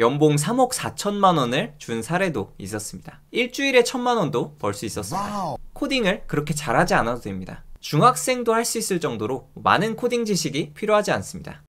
연봉 3억 4천만 원을 준 사례도 있었습니다. 일주일에 천만 원도 벌 수 있었습니다. 와우. 코딩을 그렇게 잘하지 않아도 됩니다. 중학생도 할 수 있을 정도로 많은 코딩 지식이 필요하지 않습니다.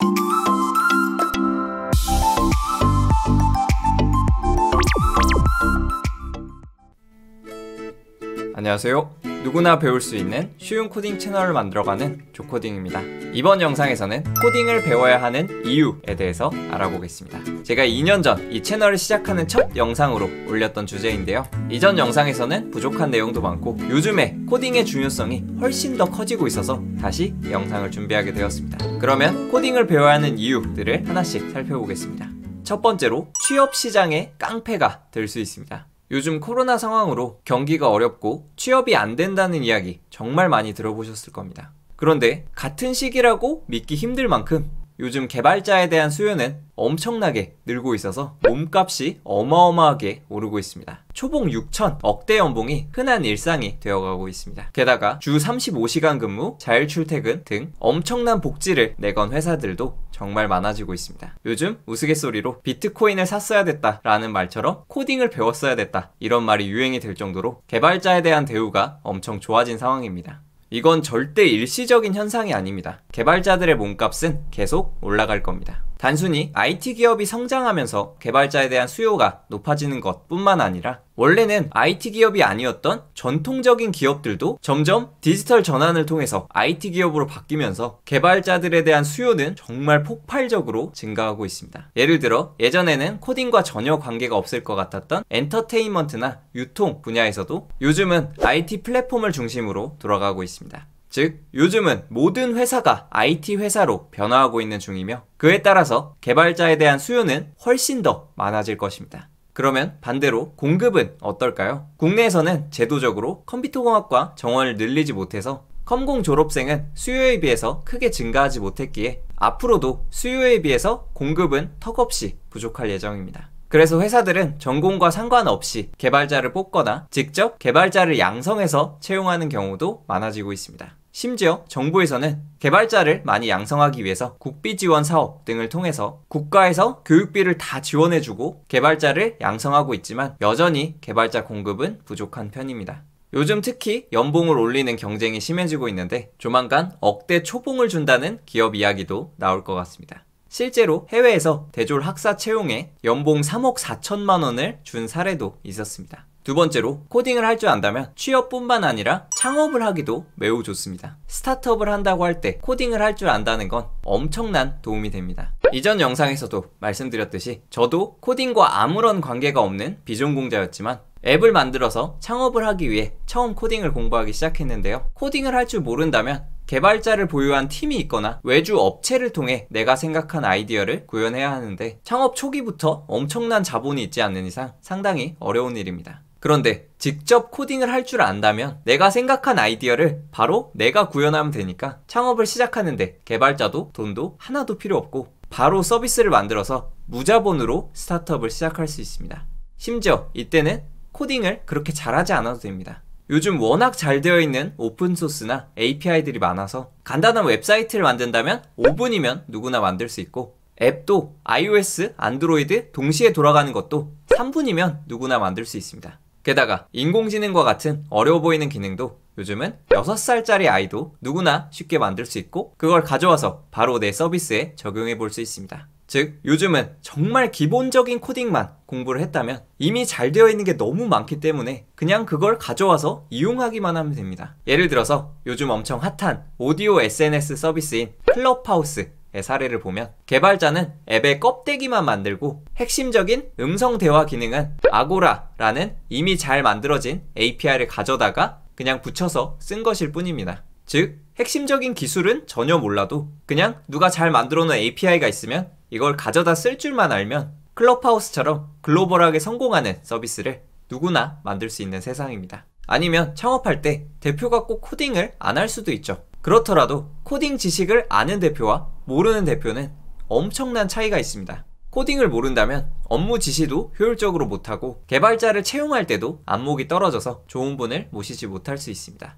안녕하세요. 누구나 배울 수 있는 쉬운 코딩 채널을 만들어가는 조코딩입니다. 이번 영상에서는 코딩을 배워야 하는 이유에 대해서 알아보겠습니다. 제가 2년 전 이 채널을 시작하는 첫 영상으로 올렸던 주제인데요. 이전 영상에서는 부족한 내용도 많고 요즘에 코딩의 중요성이 훨씬 더 커지고 있어서 다시 영상을 준비하게 되었습니다. 그러면 코딩을 배워야 하는 이유들을 하나씩 살펴보겠습니다. 첫 번째로 취업 시장의 깡패가 될 수 있습니다. 요즘 코로나 상황으로 경기가 어렵고 취업이 안 된다는 이야기 정말 많이 들어보셨을 겁니다. 그런데 같은 시기라고 믿기 힘들 만큼 요즘 개발자에 대한 수요는 엄청나게 늘고 있어서 몸값이 어마어마하게 오르고 있습니다. 초봉 6천 억대 연봉이 흔한 일상이 되어가고 있습니다. 게다가 주 35시간 근무, 자율 출퇴근 등 엄청난 복지를 내건 회사들도 정말 많아지고 있습니다. 요즘 우스갯소리로 비트코인을 샀어야 됐다라는 말처럼 코딩을 배웠어야 됐다 이런 말이 유행이 될 정도로 개발자에 대한 대우가 엄청 좋아진 상황입니다. 이건 절대 일시적인 현상이 아닙니다. 개발자들의 몸값은 계속 올라갈 겁니다. 단순히 IT 기업이 성장하면서 개발자에 대한 수요가 높아지는 것 뿐만 아니라 원래는 IT 기업이 아니었던 전통적인 기업들도 점점 디지털 전환을 통해서 IT 기업으로 바뀌면서 개발자들에 대한 수요는 정말 폭발적으로 증가하고 있습니다. 예를 들어 예전에는 코딩과 전혀 관계가 없을 것 같았던 엔터테인먼트나 유통 분야에서도 요즘은 IT 플랫폼을 중심으로 돌아가고 있습니다. 즉, 요즘은 모든 회사가 IT 회사로 변화하고 있는 중이며 그에 따라서 개발자에 대한 수요는 훨씬 더 많아질 것입니다. 그러면 반대로 공급은 어떨까요? 국내에서는 제도적으로 컴퓨터공학과 정원을 늘리지 못해서 컴공 졸업생은 수요에 비해서 크게 증가하지 못했기에 앞으로도 수요에 비해서 공급은 턱없이 부족할 예정입니다. 그래서 회사들은 전공과 상관없이 개발자를 뽑거나 직접 개발자를 양성해서 채용하는 경우도 많아지고 있습니다. 심지어 정부에서는 개발자를 많이 양성하기 위해서 국비 지원 사업 등을 통해서 국가에서 교육비를 다 지원해주고 개발자를 양성하고 있지만 여전히 개발자 공급은 부족한 편입니다. 요즘 특히 연봉을 올리는 경쟁이 심해지고 있는데 조만간 억대 초봉을 준다는 기업 이야기도 나올 것 같습니다. 실제로 해외에서 대졸 학사 채용에 연봉 3억 4천만 원을 준 사례도 있었습니다. 두 번째로 코딩을 할 줄 안다면 취업뿐만 아니라 창업을 하기도 매우 좋습니다. 스타트업을 한다고 할 때 코딩을 할 줄 안다는 건 엄청난 도움이 됩니다. 이전 영상에서도 말씀드렸듯이 저도 코딩과 아무런 관계가 없는 비전공자였지만 앱을 만들어서 창업을 하기 위해 처음 코딩을 공부하기 시작했는데요. 코딩을 할 줄 모른다면 개발자를 보유한 팀이 있거나 외주 업체를 통해 내가 생각한 아이디어를 구현해야 하는데 창업 초기부터 엄청난 자본이 있지 않는 이상 상당히 어려운 일입니다. 그런데 직접 코딩을 할 줄 안다면 내가 생각한 아이디어를 바로 내가 구현하면 되니까 창업을 시작하는데 개발자도 돈도 하나도 필요 없고 바로 서비스를 만들어서 무자본으로 스타트업을 시작할 수 있습니다. 심지어 이때는 코딩을 그렇게 잘하지 않아도 됩니다. 요즘 워낙 잘 되어 있는 오픈소스나 API들이 많아서 간단한 웹사이트를 만든다면 5분이면 누구나 만들 수 있고 앱도 iOS, 안드로이드 동시에 돌아가는 것도 3분이면 누구나 만들 수 있습니다. 게다가 인공지능과 같은 어려워 보이는 기능도 요즘은 6살짜리 아이도 누구나 쉽게 만들 수 있고 그걸 가져와서 바로 내 서비스에 적용해 볼 수 있습니다. 즉, 요즘은 정말 기본적인 코딩만 공부를 했다면 이미 잘 되어 있는 게 너무 많기 때문에 그냥 그걸 가져와서 이용하기만 하면 됩니다. 예를 들어서 요즘 엄청 핫한 오디오 SNS 서비스인 클럽하우스 사례를 보면 개발자는 앱의 껍데기만 만들고 핵심적인 음성 대화 기능은 아고라라는 이미 잘 만들어진 API를 가져다가 그냥 붙여서 쓴 것일 뿐입니다. 즉 핵심적인 기술은 전혀 몰라도 그냥 누가 잘 만들어 놓은 API가 있으면 이걸 가져다 쓸 줄만 알면 클럽하우스처럼 글로벌하게 성공하는 서비스를 누구나 만들 수 있는 세상입니다. 아니면 창업할 때 대표가 꼭 코딩을 안 할 수도 있죠. 그렇더라도 코딩 지식을 아는 대표와 모르는 대표는 엄청난 차이가 있습니다. 코딩을 모른다면 업무 지시도 효율적으로 못하고 개발자를 채용할 때도 안목이 떨어져서 좋은 분을 모시지 못할 수 있습니다.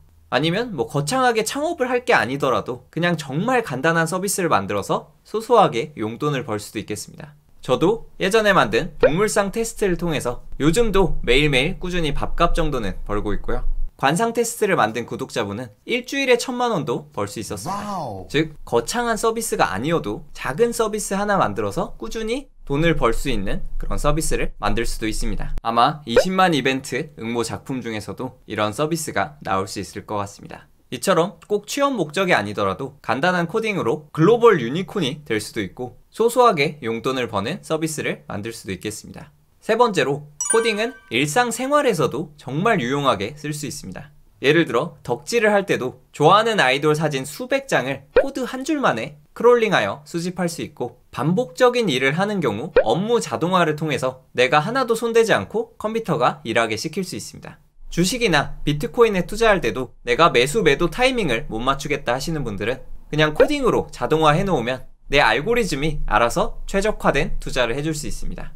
아니면 뭐 거창하게 창업을 할 게 아니더라도 그냥 정말 간단한 서비스를 만들어서 소소하게 용돈을 벌 수도 있겠습니다. 저도 예전에 만든 동물상 테스트를 통해서 요즘도 매일매일 꾸준히 밥값 정도는 벌고 있고요. 관상 테스트를 만든 구독자분은 일주일에 천만 원도 벌 수 있었습니다. 와우. 즉 거창한 서비스가 아니어도 작은 서비스 하나 만들어서 꾸준히 돈을 벌 수 있는 그런 서비스를 만들 수도 있습니다. 아마 20만 이벤트 응모 작품 중에서도 이런 서비스가 나올 수 있을 것 같습니다. 이처럼 꼭 취업 목적이 아니더라도 간단한 코딩으로 글로벌 유니콘이 될 수도 있고 소소하게 용돈을 버는 서비스를 만들 수도 있겠습니다. 세 번째로 코딩은 일상생활에서도 정말 유용하게 쓸 수 있습니다. 예를 들어 덕질을 할 때도 좋아하는 아이돌 사진 수백 장을 코드 한 줄 만에 크롤링하여 수집할 수 있고 반복적인 일을 하는 경우 업무 자동화를 통해서 내가 하나도 손대지 않고 컴퓨터가 일하게 시킬 수 있습니다. 주식이나 비트코인에 투자할 때도 내가 매수 매도 타이밍을 못 맞추겠다 하시는 분들은 그냥 코딩으로 자동화해 놓으면 내 알고리즘이 알아서 최적화된 투자를 해줄 수 있습니다.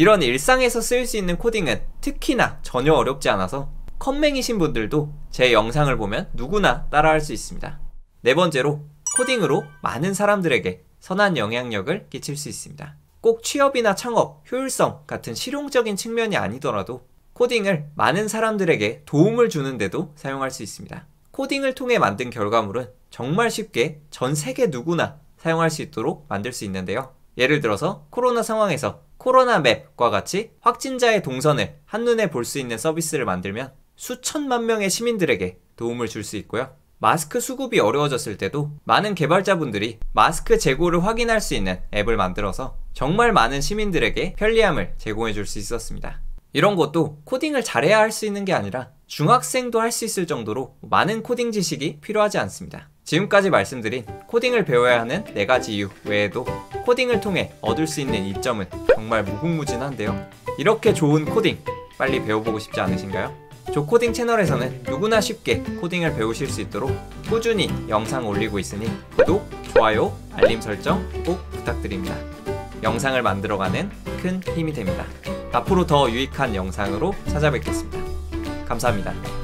이런 일상에서 쓰일 수 있는 코딩은 특히나 전혀 어렵지 않아서 컴맹이신 분들도 제 영상을 보면 누구나 따라할 수 있습니다. 네 번째로 코딩으로 많은 사람들에게 선한 영향력을 끼칠 수 있습니다. 꼭 취업이나 창업, 효율성 같은 실용적인 측면이 아니더라도 코딩을 많은 사람들에게 도움을 주는데도 사용할 수 있습니다. 코딩을 통해 만든 결과물은 정말 쉽게 전 세계 누구나 사용할 수 있도록 만들 수 있는데요. 예를 들어서 코로나 상황에서 코로나 맵과 같이 확진자의 동선을 한눈에 볼 수 있는 서비스를 만들면 수천만 명의 시민들에게 도움을 줄 수 있고요. 마스크 수급이 어려워졌을 때도 많은 개발자분들이 마스크 재고를 확인할 수 있는 앱을 만들어서 정말 많은 시민들에게 편리함을 제공해 줄 수 있었습니다. 이런 것도 코딩을 잘해야 할 수 있는 게 아니라 중학생도 할 수 있을 정도로 많은 코딩 지식이 필요하지 않습니다. 지금까지 말씀드린 코딩을 배워야 하는 4가지 이유 외에도 코딩을 통해 얻을 수 있는 이점은 정말 무궁무진한데요. 이렇게 좋은 코딩 빨리 배워보고 싶지 않으신가요? 조코딩 채널에서는 누구나 쉽게 코딩을 배우실 수 있도록 꾸준히 영상 올리고 있으니 구독, 좋아요, 알림 설정 꼭 부탁드립니다. 영상을 만들어가는 큰 힘이 됩니다. 앞으로 더 유익한 영상으로 찾아뵙겠습니다. 감사합니다.